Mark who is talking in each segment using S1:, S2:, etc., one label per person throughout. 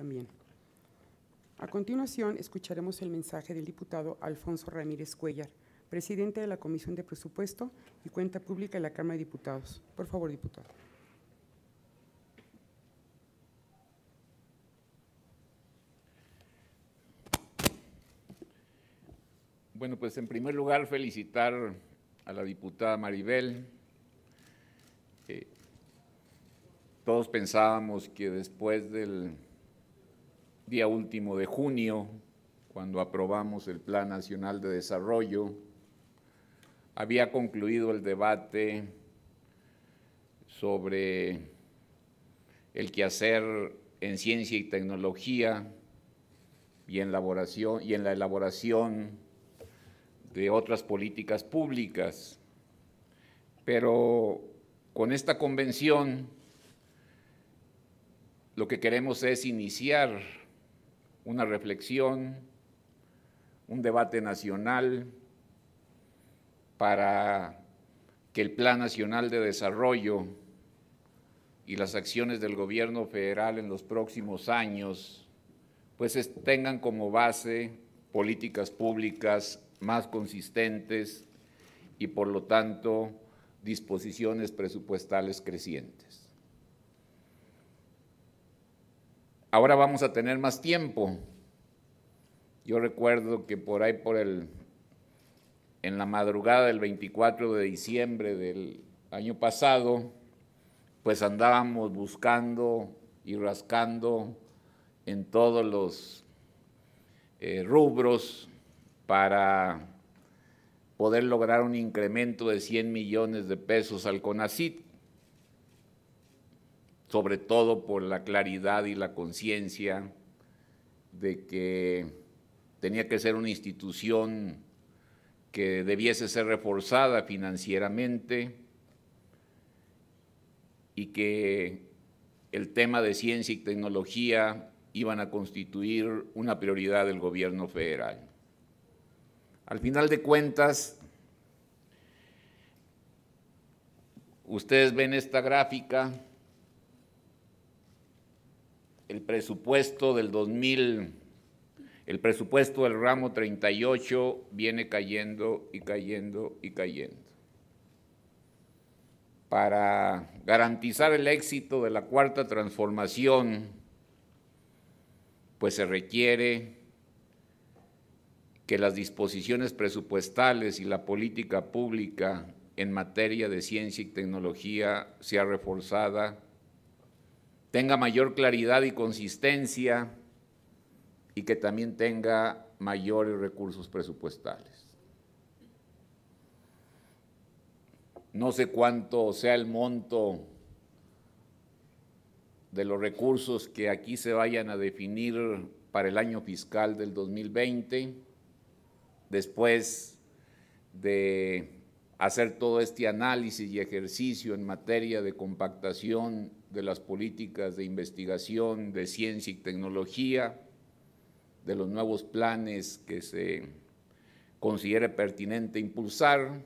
S1: también. A continuación, escucharemos el mensaje del diputado Alfonso Ramírez Cuellar, presidente de la Comisión de Presupuesto y Cuenta Pública de la Cámara de Diputados. Por favor, diputado. Bueno, pues en primer lugar felicitar a la diputada Maribel. Eh, todos pensábamos que después del día último de junio, cuando aprobamos el Plan Nacional de Desarrollo, había concluido el debate sobre el quehacer en ciencia y tecnología y en, y en la elaboración de otras políticas públicas. Pero con esta convención lo que queremos es iniciar una reflexión, un debate nacional para que el Plan Nacional de Desarrollo y las acciones del gobierno federal en los próximos años pues tengan como base políticas públicas más consistentes y por lo tanto disposiciones presupuestales crecientes. ahora vamos a tener más tiempo. Yo recuerdo que por ahí, por el, en la madrugada del 24 de diciembre del año pasado, pues andábamos buscando y rascando en todos los eh, rubros para poder lograr un incremento de 100 millones de pesos al CONACIT sobre todo por la claridad y la conciencia de que tenía que ser una institución que debiese ser reforzada financieramente y que el tema de ciencia y tecnología iban a constituir una prioridad del gobierno federal. Al final de cuentas, ustedes ven esta gráfica el presupuesto del 2000, el presupuesto del ramo 38 viene cayendo y cayendo y cayendo. Para garantizar el éxito de la cuarta transformación, pues se requiere que las disposiciones presupuestales y la política pública en materia de ciencia y tecnología sea reforzada tenga mayor claridad y consistencia y que también tenga mayores recursos presupuestales. No sé cuánto sea el monto de los recursos que aquí se vayan a definir para el año fiscal del 2020, después de hacer todo este análisis y ejercicio en materia de compactación de las políticas de investigación, de ciencia y tecnología, de los nuevos planes que se considere pertinente impulsar,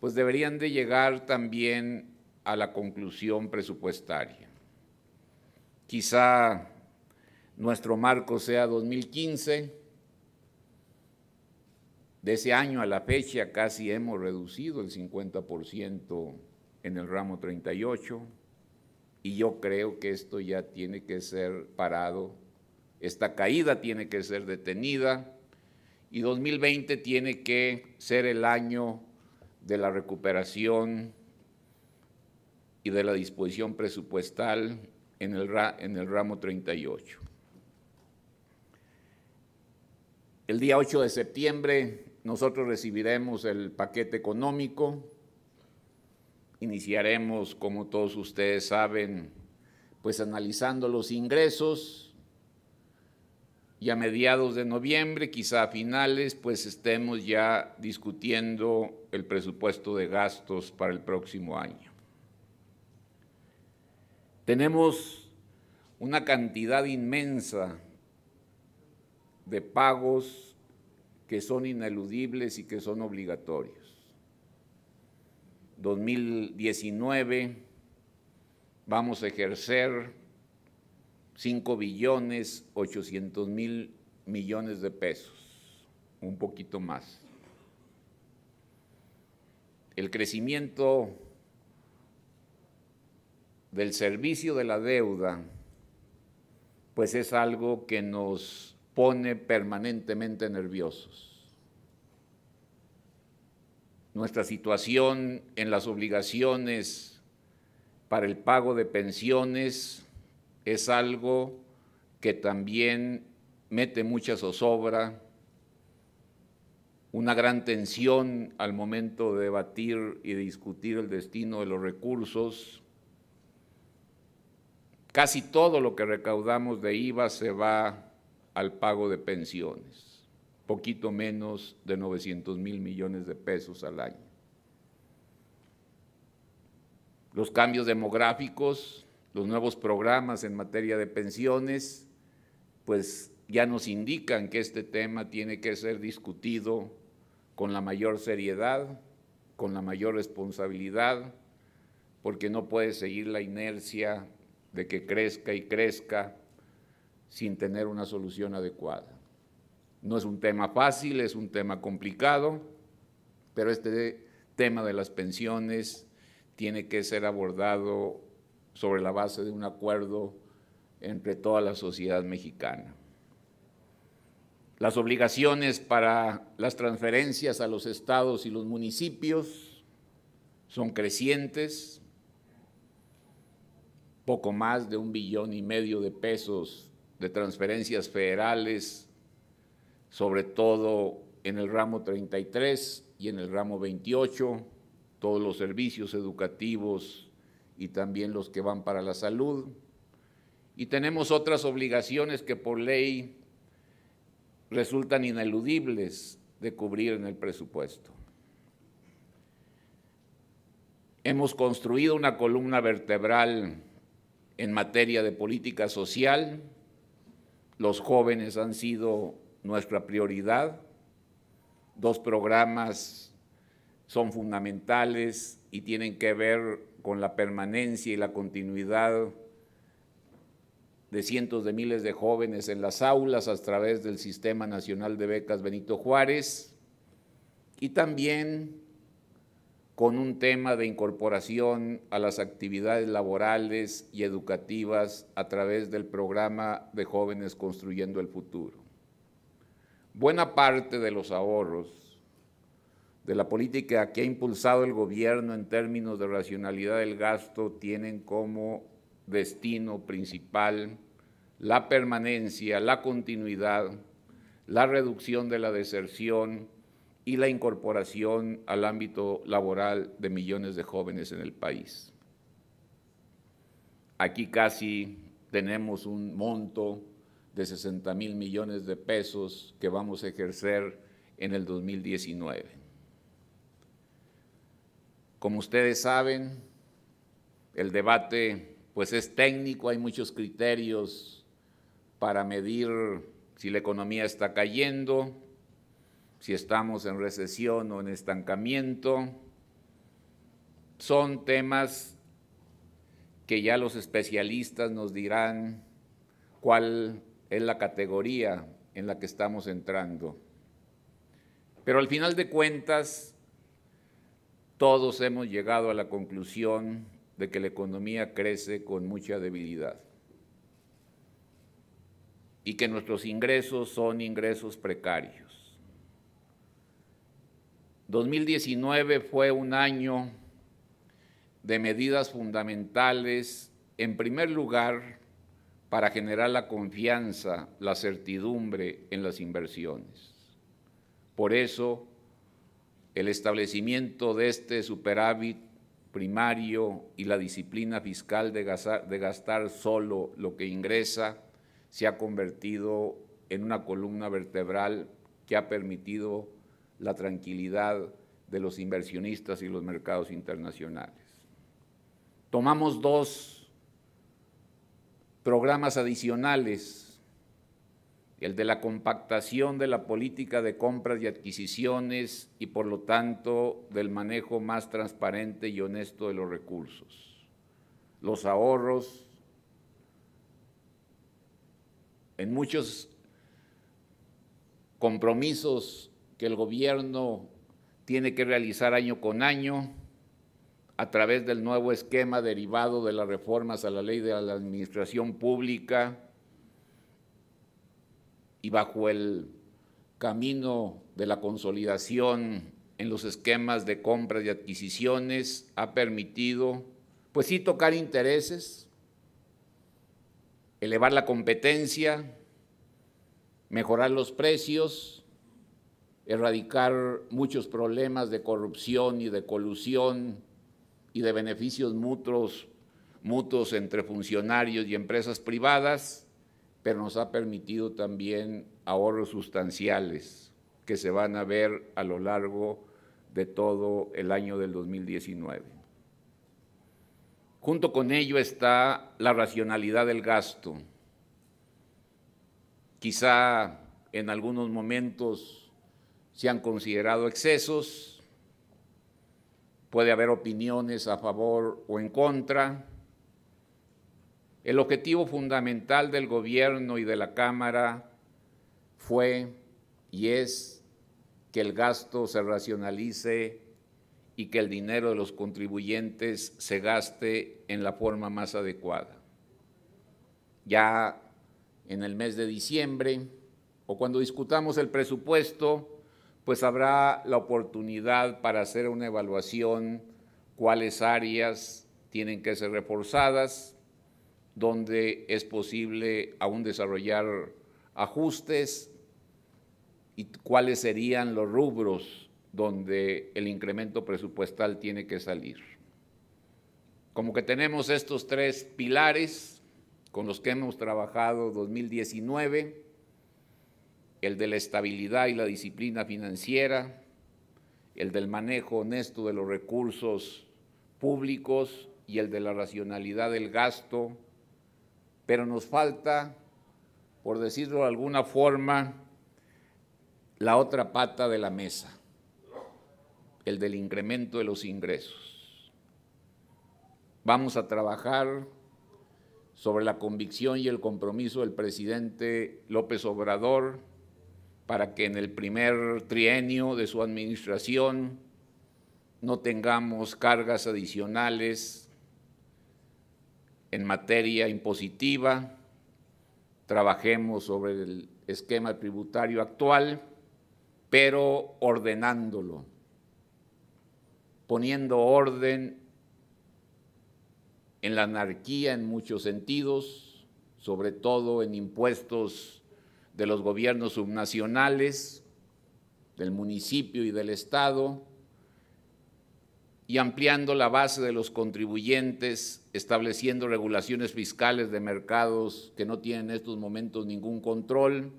S1: pues deberían de llegar también a la conclusión presupuestaria. Quizá nuestro marco sea 2015, de ese año a la fecha casi hemos reducido el 50% en el ramo 38, y yo creo que esto ya tiene que ser parado, esta caída tiene que ser detenida y 2020 tiene que ser el año de la recuperación y de la disposición presupuestal en el, ramo 38. El día 8 de septiembre nosotros recibiremos el paquete económico Iniciaremos, como todos ustedes saben, pues analizando los ingresos y a mediados de noviembre, quizá a finales, pues estemos ya discutiendo el presupuesto de gastos para el próximo año. Tenemos una cantidad inmensa de pagos que son ineludibles y que son obligatorios. 2019 vamos a ejercer 5 billones 800 mil millones de pesos, un poquito más. El crecimiento del servicio de la deuda, pues es algo que nos pone permanentemente nerviosos nuestra situación en las obligaciones para el pago de pensiones es algo que también mete mucha zozobra, una gran tensión al momento de debatir y discutir el destino de los recursos. Casi todo lo que recaudamos de IVA se va al pago de pensiones poquito menos de 900 mil millones de pesos al año. Los cambios demográficos, los nuevos programas en materia de pensiones, pues ya nos indican que este tema tiene que ser discutido con la mayor seriedad, con la mayor responsabilidad, porque no puede seguir la inercia de que crezca y crezca sin tener una solución adecuada. No es un tema fácil, es un tema complicado, pero este tema de las pensiones tiene que ser abordado sobre la base de un acuerdo entre toda la sociedad mexicana. Las obligaciones para las transferencias a los estados y los municipios son crecientes, poco más de un billón y medio de pesos de transferencias federales sobre todo en el ramo 33 y en el ramo 28, todos los servicios educativos y también los que van para la salud. Y tenemos otras obligaciones que por ley resultan ineludibles de cubrir en el presupuesto. Hemos construido una columna vertebral en materia de política social. Los jóvenes han sido nuestra prioridad. Dos programas son fundamentales y tienen que ver con la permanencia y la continuidad de cientos de miles de jóvenes en las aulas a través del Sistema Nacional de Becas Benito Juárez y también con un tema de incorporación a las actividades laborales y educativas a través del programa de jóvenes construyendo el futuro buena parte de los ahorros de la política que ha impulsado el gobierno en términos de racionalidad del gasto tienen como destino principal la permanencia, la continuidad, la reducción de la deserción y la incorporación al ámbito laboral de millones de jóvenes en el país. Aquí casi tenemos un monto de 60 mil millones de pesos que vamos a ejercer en el 2019. Como ustedes saben, el debate pues es técnico, hay muchos criterios para medir si la economía está cayendo, si estamos en recesión o en estancamiento. Son temas que ya los especialistas nos dirán cuál es la categoría en la que estamos entrando. Pero al final de cuentas, todos hemos llegado a la conclusión de que la economía crece con mucha debilidad y que nuestros ingresos son ingresos precarios. 2019 fue un año de medidas fundamentales, en primer lugar, para generar la confianza, la certidumbre en las inversiones. Por eso, el establecimiento de este superávit primario y la disciplina fiscal de gastar, solo lo que ingresa se ha convertido en una columna vertebral que ha permitido la tranquilidad de los inversionistas y los mercados internacionales. Tomamos dos programas adicionales, el de la compactación de la política de compras y adquisiciones y por lo tanto del manejo más transparente y honesto de los recursos, los ahorros. En muchos compromisos que el gobierno tiene que realizar año con año, a través del nuevo esquema derivado de las reformas a la ley de la administración pública y bajo el camino de la consolidación en los esquemas de compras y adquisiciones ha permitido, pues sí, tocar intereses, elevar la competencia, mejorar los precios, erradicar muchos problemas de corrupción y de colusión y de beneficios mutuos, mutuos entre funcionarios y empresas privadas, pero nos ha permitido también ahorros sustanciales que se van a ver a lo largo de todo el año del 2019. Junto con ello está la racionalidad del gasto. Quizá en algunos momentos se han considerado excesos, puede haber opiniones a favor o en contra. El objetivo fundamental del gobierno y de la Cámara fue y es que el gasto se racionalice y que el dinero de los contribuyentes se gaste en la forma más adecuada. Ya en el mes de diciembre o cuando discutamos el presupuesto, pues habrá la oportunidad para hacer una evaluación cuáles áreas tienen que ser reforzadas, donde es posible aún desarrollar ajustes y cuáles serían los rubros donde el incremento presupuestal tiene que salir. Como que tenemos estos tres pilares con los que hemos trabajado 2019 el de la estabilidad y la disciplina financiera, el del manejo honesto de los recursos públicos y el de la racionalidad del gasto, pero nos falta, por decirlo de alguna forma, la otra pata de la mesa, el del incremento de los ingresos. Vamos a trabajar sobre la convicción y el compromiso del presidente López Obrador para que en el primer trienio de su administración no tengamos cargas adicionales en materia impositiva, trabajemos sobre el esquema tributario actual, pero ordenándolo, poniendo orden en la anarquía en muchos sentidos, sobre todo en impuestos de los gobiernos subnacionales, del municipio y del Estado, y ampliando la base de los contribuyentes, estableciendo regulaciones fiscales de mercados que no tienen en estos momentos ningún control,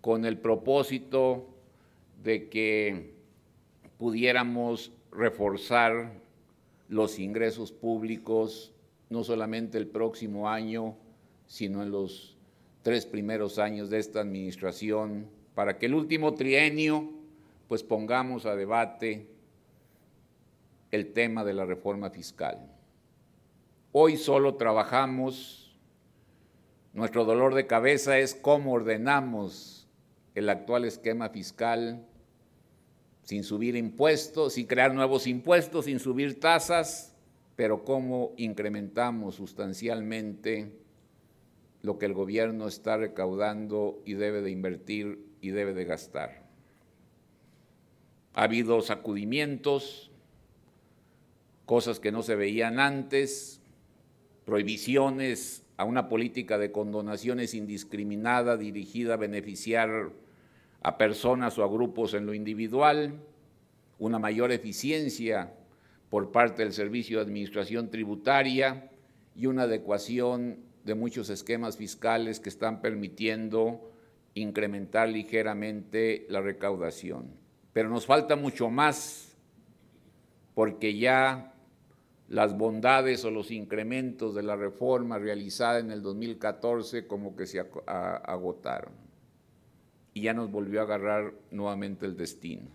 S1: con el propósito de que pudiéramos reforzar los ingresos públicos, no solamente el próximo año, sino en los tres primeros años de esta administración, para que el último trienio pues pongamos a debate el tema de la reforma fiscal. Hoy solo trabajamos, nuestro dolor de cabeza es cómo ordenamos el actual esquema fiscal sin subir impuestos, sin crear nuevos impuestos, sin subir tasas, pero cómo incrementamos sustancialmente lo que el gobierno está recaudando y debe de invertir y debe de gastar. Ha habido sacudimientos, cosas que no se veían antes, prohibiciones a una política de condonaciones indiscriminada dirigida a beneficiar a personas o a grupos en lo individual, una mayor eficiencia por parte del Servicio de Administración Tributaria y una adecuación de muchos esquemas fiscales que están permitiendo incrementar ligeramente la recaudación. Pero nos falta mucho más porque ya las bondades o los incrementos de la reforma realizada en el 2014 como que se agotaron y ya nos volvió a agarrar nuevamente el destino.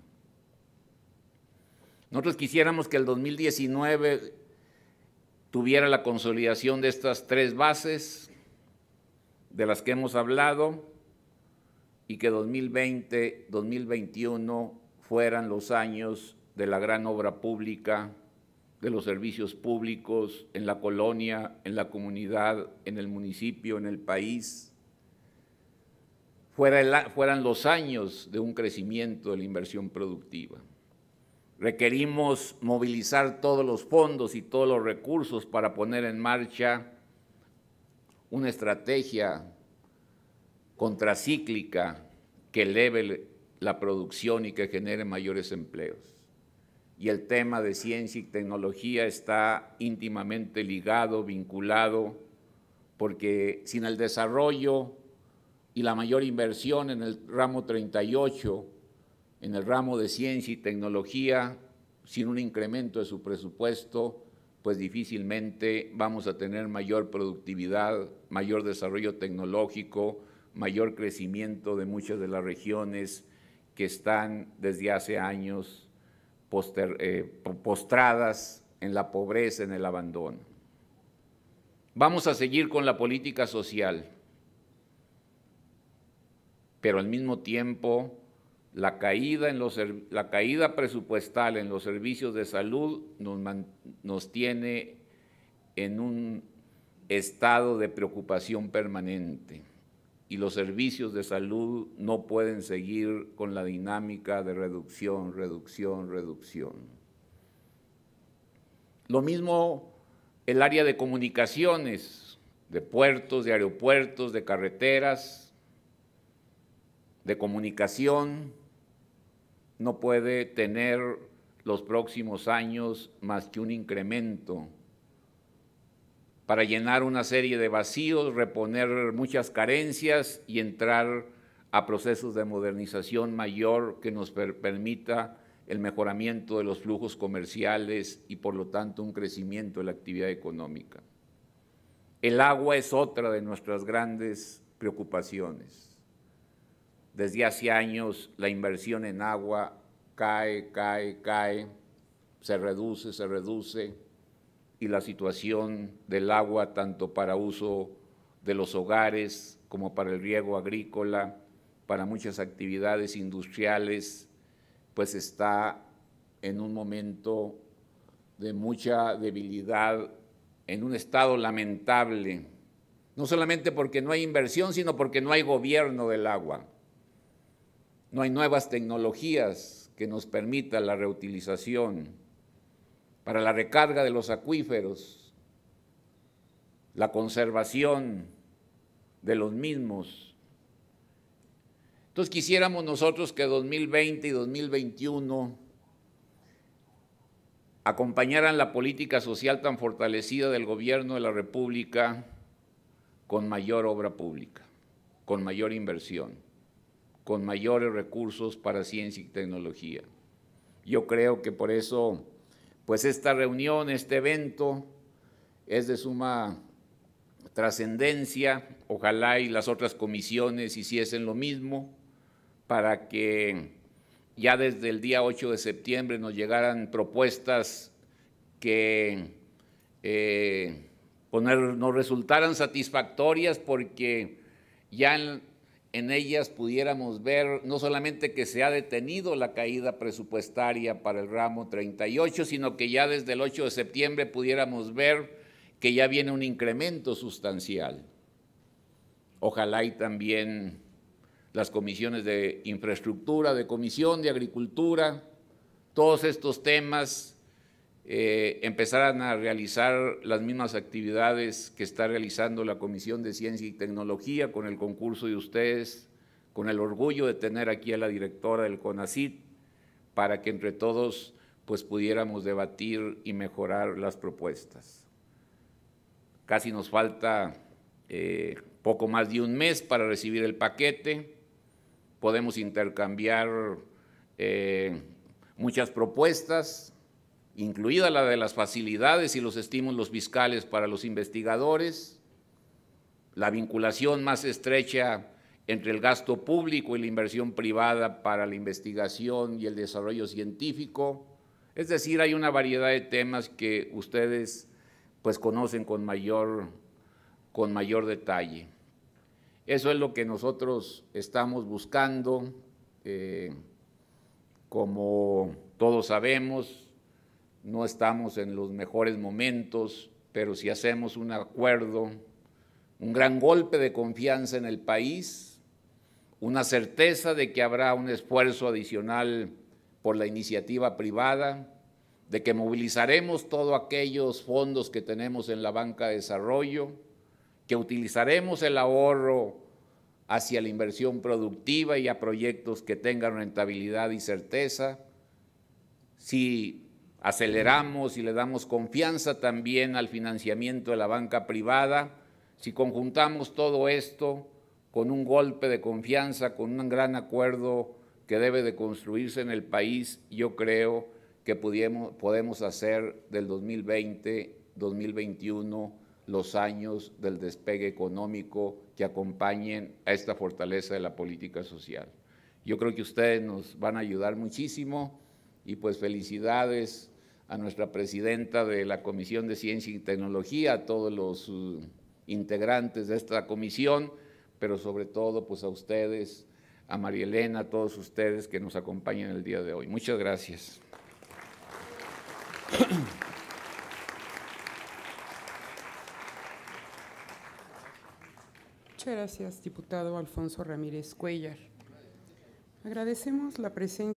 S1: Nosotros quisiéramos que el 2019 tuviera la consolidación de estas tres bases de las que hemos hablado y que 2020, 2021 fueran los años de la gran obra pública, de los servicios públicos en la colonia, en la comunidad, en el municipio, en el país. fueran los años de un crecimiento de la inversión productiva. Requerimos movilizar todos los fondos y todos los recursos para poner en marcha una estrategia contracíclica que eleve la producción y que genere mayores empleos. Y el tema de ciencia y tecnología está íntimamente ligado, vinculado, porque sin el desarrollo y la mayor inversión en el ramo 38, en el ramo de ciencia y tecnología, sin un incremento de su presupuesto, pues difícilmente vamos a tener mayor productividad, mayor desarrollo tecnológico, mayor crecimiento de muchas de las regiones que están desde hace años eh, postradas en la pobreza, en el abandono. Vamos a seguir con la política social, pero al mismo tiempo la caída, en la caída presupuestal en los servicios de salud nos, nos tiene en un estado de preocupación permanente y los servicios de salud no pueden seguir con la dinámica de reducción, reducción, reducción. Lo mismo el área de comunicaciones, de puertos, de aeropuertos, de carreteras, de comunicación, no puede tener los próximos años más que un incremento para llenar una serie de vacíos, reponer muchas carencias y entrar a procesos de modernización mayor que nos permita el mejoramiento de los flujos comerciales y por lo tanto un crecimiento de la actividad económica. El agua es otra de nuestras grandes preocupaciones. Desde hace años la inversión en agua cae, cae, cae, se reduce, se reduce, y la situación del agua, tanto para uso de los hogares como para el riego agrícola, para muchas actividades industriales, pues está en un momento de mucha debilidad, en un estado lamentable, no solamente porque no hay inversión, sino porque no hay gobierno del agua. No hay nuevas tecnologías que nos permitan la reutilización para la recarga de los acuíferos, la conservación de los mismos. Entonces quisiéramos nosotros que 2020 y 2021 acompañaran la política social tan fortalecida del gobierno de la República con mayor obra pública, con mayor inversión con mayores recursos para ciencia y tecnología. Yo creo que por eso, pues esta reunión, este evento, es de suma trascendencia. Ojalá y las otras comisiones hiciesen lo mismo para que ya desde el día 8 de septiembre nos llegaran propuestas que eh, pues, nos resultaran satisfactorias porque ya en, en ellas pudiéramos ver no solamente que se ha detenido la caída presupuestaria para el ramo 38, sino que ya desde el 8 de septiembre pudiéramos ver que ya viene un incremento sustancial. Ojalá y también las comisiones de infraestructura, de comisión de agricultura, todos estos temas eh, empezaran a realizar las mismas actividades que está realizando la Comisión de Ciencia y Tecnología con el concurso de ustedes, con el orgullo de tener aquí a la directora del CONACIT, para que entre todos pues pudiéramos debatir y mejorar las propuestas. Casi nos falta eh, poco más de un mes para recibir el paquete, podemos intercambiar eh, muchas propuestas, incluida la de las facilidades y los estímulos fiscales para los investigadores, la vinculación más estrecha entre el gasto público y la inversión privada para la investigación y el desarrollo científico. Es decir, hay una variedad de temas que ustedes pues conocen con mayor, con mayor detalle. Eso es lo que nosotros estamos buscando. Eh, como todos sabemos, no estamos en los mejores momentos, pero si hacemos un acuerdo, un gran golpe de confianza en el país, una certeza de que habrá un esfuerzo adicional por la iniciativa privada, de que movilizaremos todos aquellos fondos que tenemos en la banca de desarrollo, que utilizaremos el ahorro hacia la inversión productiva y a proyectos que tengan rentabilidad y certeza. Si aceleramos y le damos confianza también al financiamiento de la banca privada, si conjuntamos todo esto con un golpe de confianza, con un gran acuerdo que debe de construirse en el país, yo creo que podemos hacer del 2020-2021 los años del despegue económico que acompañen a esta fortaleza de la política social. Yo creo que ustedes nos van a ayudar muchísimo y pues felicidades a nuestra presidenta de la Comisión de Ciencia y Tecnología, a todos los uh, integrantes de esta comisión, pero sobre todo pues a ustedes, a María Elena, a todos ustedes que nos acompañan el día de hoy. Muchas gracias. Muchas gracias, diputado Alfonso Ramírez Cuellar. Agradecemos la presencia.